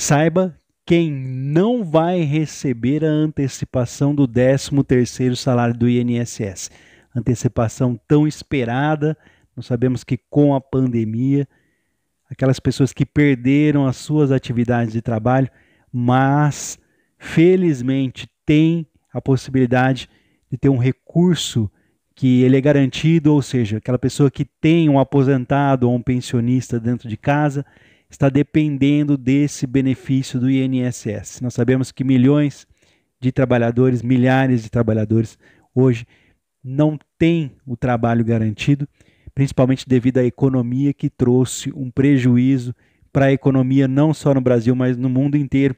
Saiba quem não vai receber a antecipação do 13º salário do INSS. Antecipação tão esperada, nós sabemos que com a pandemia, aquelas pessoas que perderam as suas atividades de trabalho, mas felizmente têm a possibilidade de ter um recurso que ele é garantido, ou seja, aquela pessoa que tem um aposentado ou um pensionista dentro de casa, está dependendo desse benefício do INSS. Nós sabemos que milhões de trabalhadores, milhares de trabalhadores hoje não têm o trabalho garantido, principalmente devido à economia que trouxe um prejuízo para a economia não só no Brasil, mas no mundo inteiro.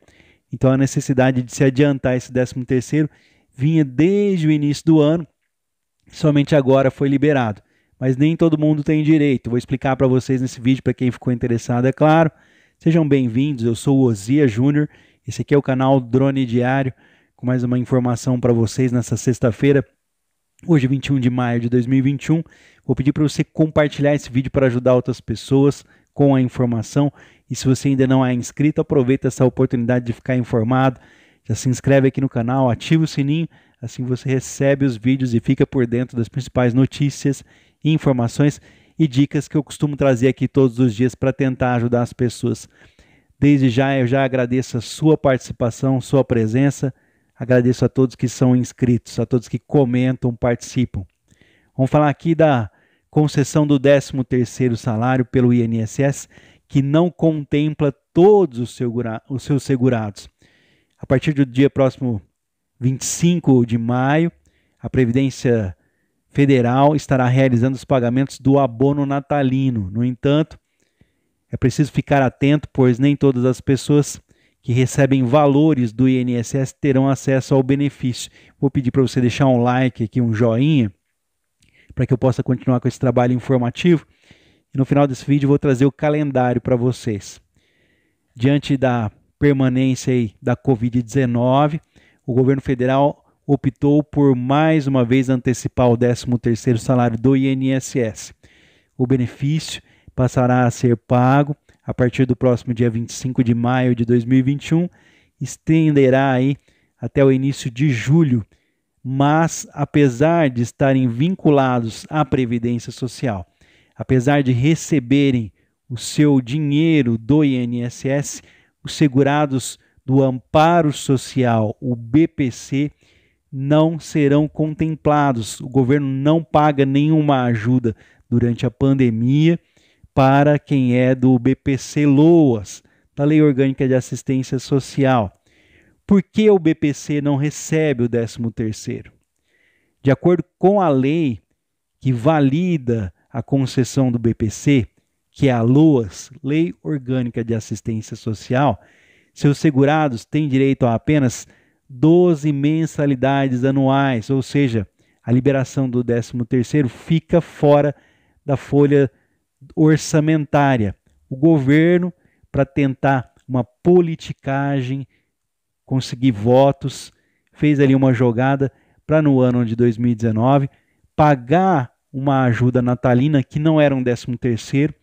Então a necessidade de se adiantar esse 13 terceiro vinha desde o início do ano, somente agora foi liberado mas nem todo mundo tem direito. Vou explicar para vocês nesse vídeo, para quem ficou interessado, é claro. Sejam bem-vindos, eu sou o Ozia Júnior, esse aqui é o canal Drone Diário, com mais uma informação para vocês nessa sexta-feira, hoje 21 de maio de 2021. Vou pedir para você compartilhar esse vídeo para ajudar outras pessoas com a informação. E se você ainda não é inscrito, aproveita essa oportunidade de ficar informado. Já se inscreve aqui no canal, ativa o sininho, assim você recebe os vídeos e fica por dentro das principais notícias informações e dicas que eu costumo trazer aqui todos os dias para tentar ajudar as pessoas. Desde já eu já agradeço a sua participação, sua presença. Agradeço a todos que são inscritos, a todos que comentam, participam. Vamos falar aqui da concessão do 13º salário pelo INSS, que não contempla todos os, segura, os seus segurados. A partir do dia próximo 25 de maio, a Previdência federal estará realizando os pagamentos do abono natalino. No entanto, é preciso ficar atento, pois nem todas as pessoas que recebem valores do INSS terão acesso ao benefício. Vou pedir para você deixar um like aqui, um joinha, para que eu possa continuar com esse trabalho informativo. E no final desse vídeo vou trazer o calendário para vocês. Diante da permanência da Covid-19, o governo federal optou por mais uma vez antecipar o 13º salário do INSS. O benefício passará a ser pago a partir do próximo dia 25 de maio de 2021, estenderá aí até o início de julho, mas apesar de estarem vinculados à previdência social, apesar de receberem o seu dinheiro do INSS, os segurados do Amparo Social, o BPC, não serão contemplados. O governo não paga nenhuma ajuda durante a pandemia para quem é do BPC Loas, da Lei Orgânica de Assistência Social. Por que o BPC não recebe o 13º? De acordo com a lei que valida a concessão do BPC, que é a LOAS, Lei Orgânica de Assistência Social, seus segurados têm direito a apenas 12 mensalidades anuais, ou seja, a liberação do 13º fica fora da folha orçamentária. O governo, para tentar uma politicagem, conseguir votos, fez ali uma jogada para no ano de 2019 pagar uma ajuda natalina que não era um 13º,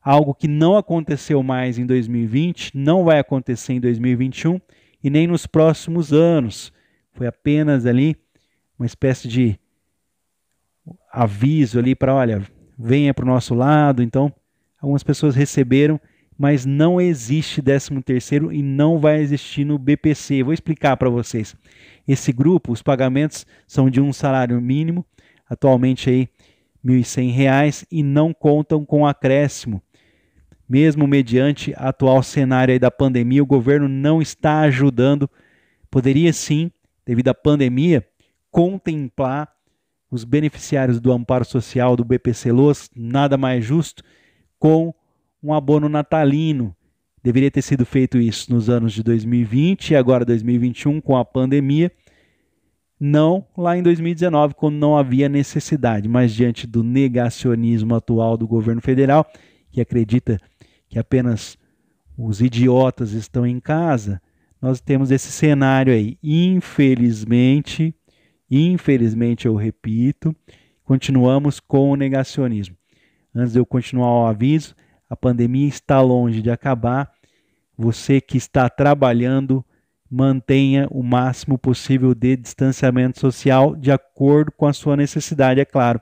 algo que não aconteceu mais em 2020, não vai acontecer em 2021 e nem nos próximos anos. Foi apenas ali uma espécie de aviso ali para, olha, venha para o nosso lado. Então, algumas pessoas receberam, mas não existe 13 terceiro e não vai existir no BPC. Vou explicar para vocês. Esse grupo, os pagamentos são de um salário mínimo, atualmente aí R$ 1.100 e não contam com acréscimo mesmo mediante o atual cenário da pandemia, o governo não está ajudando. Poderia sim, devido à pandemia, contemplar os beneficiários do amparo social do BPC Los, nada mais justo, com um abono natalino. Deveria ter sido feito isso nos anos de 2020 e agora 2021 com a pandemia. Não lá em 2019, quando não havia necessidade, mas diante do negacionismo atual do governo federal, que acredita que apenas os idiotas estão em casa, nós temos esse cenário aí. Infelizmente, infelizmente eu repito, continuamos com o negacionismo. Antes de eu continuar o aviso, a pandemia está longe de acabar. Você que está trabalhando, mantenha o máximo possível de distanciamento social de acordo com a sua necessidade, é claro.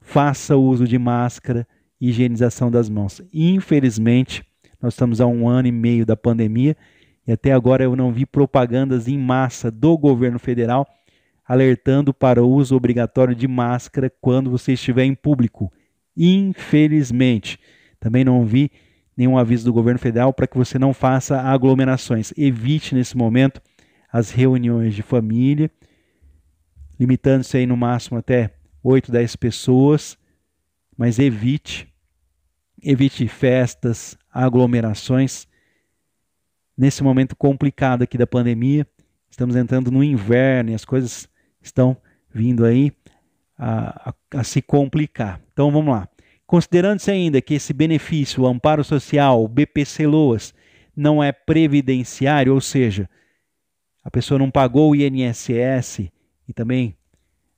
Faça uso de máscara higienização das mãos. Infelizmente, nós estamos há um ano e meio da pandemia e até agora eu não vi propagandas em massa do governo federal alertando para o uso obrigatório de máscara quando você estiver em público. Infelizmente, também não vi nenhum aviso do governo federal para que você não faça aglomerações. Evite nesse momento as reuniões de família, limitando-se aí no máximo até 8, 10 pessoas, mas evite evite festas, aglomerações. Nesse momento complicado aqui da pandemia, estamos entrando no inverno e as coisas estão vindo aí a, a, a se complicar. Então vamos lá. Considerando-se ainda que esse benefício, o amparo social, o BPC Loas, não é previdenciário, ou seja, a pessoa não pagou o INSS e também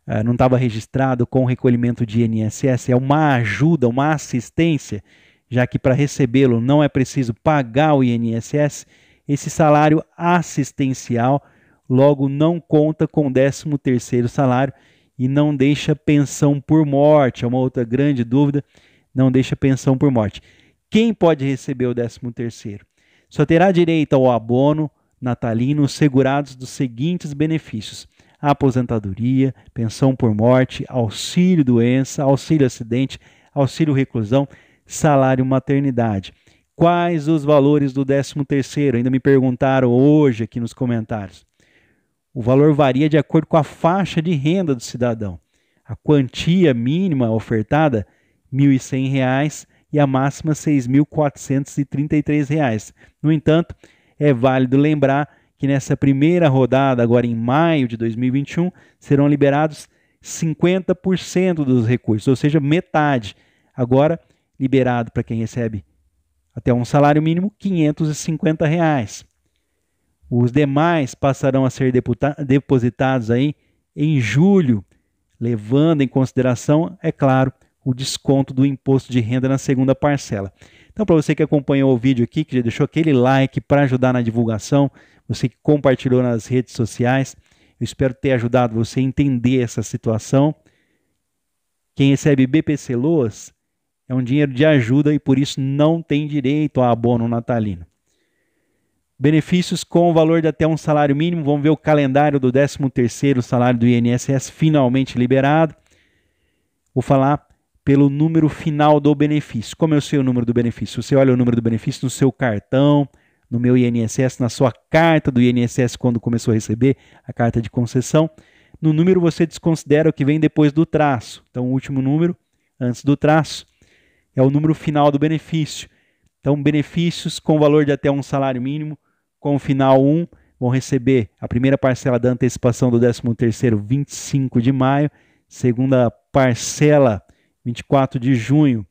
ah, não estava registrado com o recolhimento de INSS, é uma ajuda, uma assistência, já que para recebê-lo não é preciso pagar o INSS, esse salário assistencial logo não conta com 13º salário e não deixa pensão por morte, é uma outra grande dúvida, não deixa pensão por morte. Quem pode receber o 13º? Só terá direito ao abono natalino os segurados dos seguintes benefícios: aposentadoria, pensão por morte, auxílio doença, auxílio acidente, auxílio reclusão, salário maternidade. Quais os valores do 13º? Ainda me perguntaram hoje aqui nos comentários. O valor varia de acordo com a faixa de renda do cidadão. A quantia mínima ofertada, R$ 1.100, e a máxima R$ 6.433. No entanto, é válido lembrar que nessa primeira rodada, agora em maio de 2021, serão liberados 50% dos recursos, ou seja, metade. Agora, liberado para quem recebe até um salário mínimo, R$ 550. Reais. Os demais passarão a ser depositados aí em julho, levando em consideração, é claro, o desconto do imposto de renda na segunda parcela. Então, para você que acompanhou o vídeo aqui, que já deixou aquele like para ajudar na divulgação, você que compartilhou nas redes sociais, eu espero ter ajudado você a entender essa situação. Quem recebe BPC Loas é um dinheiro de ajuda e por isso não tem direito a abono natalino. Benefícios com o valor de até um salário mínimo. Vamos ver o calendário do 13º salário do INSS finalmente liberado. Vou falar pelo número final do benefício. Como eu sei o número do benefício? Você olha o número do benefício no seu cartão, no meu INSS, na sua carta do INSS quando começou a receber a carta de concessão. No número você desconsidera o que vem depois do traço. Então, o último número antes do traço é o número final do benefício. Então, benefícios com valor de até um salário mínimo, com o final 1, vão receber a primeira parcela da antecipação do 13 25 de maio, segunda parcela 24 de junho.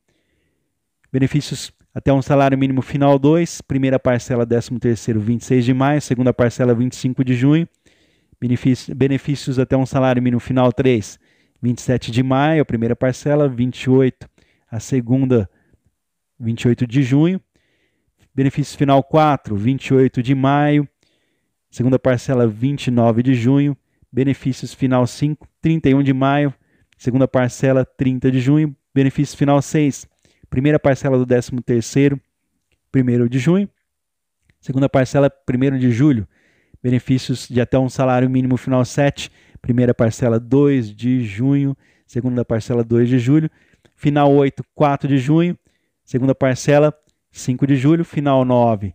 Benefícios até um salário mínimo final 2, primeira parcela 13º 26 de maio, segunda parcela 25 de junho. Benefício, benefícios até um salário mínimo final 3, 27 de maio, a primeira parcela, 28 a segunda 28 de junho. Benefícios final 4, 28 de maio, segunda parcela 29 de junho. Benefícios final 5, 31 de maio, Segunda parcela, 30 de junho. Benefício final 6. Primeira parcela do 13º, 1 de junho. Segunda parcela, 1 de julho. Benefícios de até um salário mínimo final 7. Primeira parcela, 2 de junho. Segunda parcela, 2 de julho. Final 8, 4 de junho. Segunda parcela, 5 de julho. Final 9,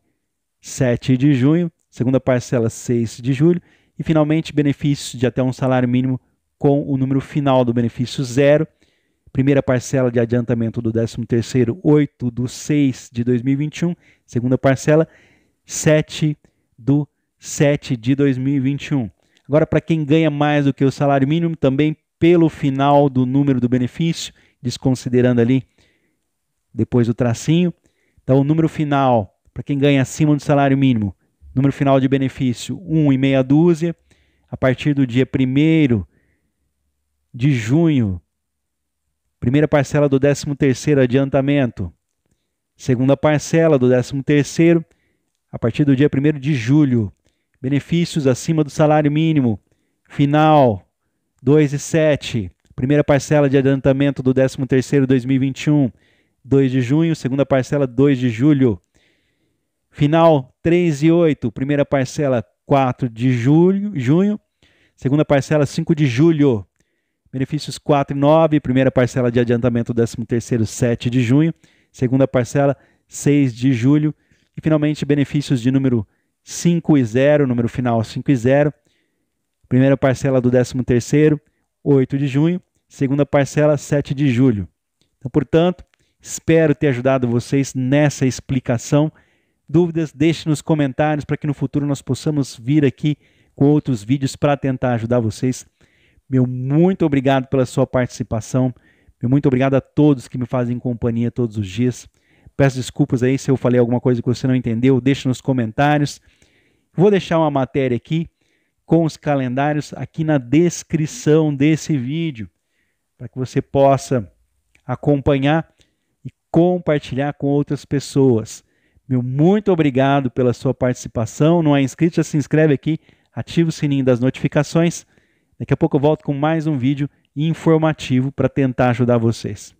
7 de junho. Segunda parcela, 6 de julho. E finalmente, benefícios de até um salário mínimo com o número final do benefício zero. Primeira parcela de adiantamento do 13º, 8 do 6 de 2021. Segunda parcela, 7 do 7 de 2021. Agora, para quem ganha mais do que o salário mínimo, também pelo final do número do benefício, desconsiderando ali depois do tracinho. Então, o número final, para quem ganha acima do salário mínimo, número final de benefício 1 um e meia dúzia. A partir do dia 1 de junho, primeira parcela do 13º adiantamento, segunda parcela do 13º a partir do dia 1 de julho, benefícios acima do salário mínimo, final 2 e 7, primeira parcela de adiantamento do 13º 2021, 2 de junho, segunda parcela 2 de julho, final 3 e 8, primeira parcela 4 de julho, junho, segunda parcela 5 de julho, Benefícios 4 e 9, primeira parcela de adiantamento 13º, 7 de junho, segunda parcela 6 de julho e finalmente benefícios de número 5 e 0, número final 5 e 0. Primeira parcela do 13º, 8 de junho, segunda parcela 7 de julho. Então, portanto, espero ter ajudado vocês nessa explicação. Dúvidas, deixe nos comentários para que no futuro nós possamos vir aqui com outros vídeos para tentar ajudar vocês meu muito obrigado pela sua participação. Meu muito obrigado a todos que me fazem companhia todos os dias. Peço desculpas aí se eu falei alguma coisa que você não entendeu, deixe nos comentários. Vou deixar uma matéria aqui com os calendários aqui na descrição desse vídeo, para que você possa acompanhar e compartilhar com outras pessoas. Meu muito obrigado pela sua participação. Não é inscrito? Já se inscreve aqui, ativa o sininho das notificações. Daqui a pouco eu volto com mais um vídeo informativo para tentar ajudar vocês.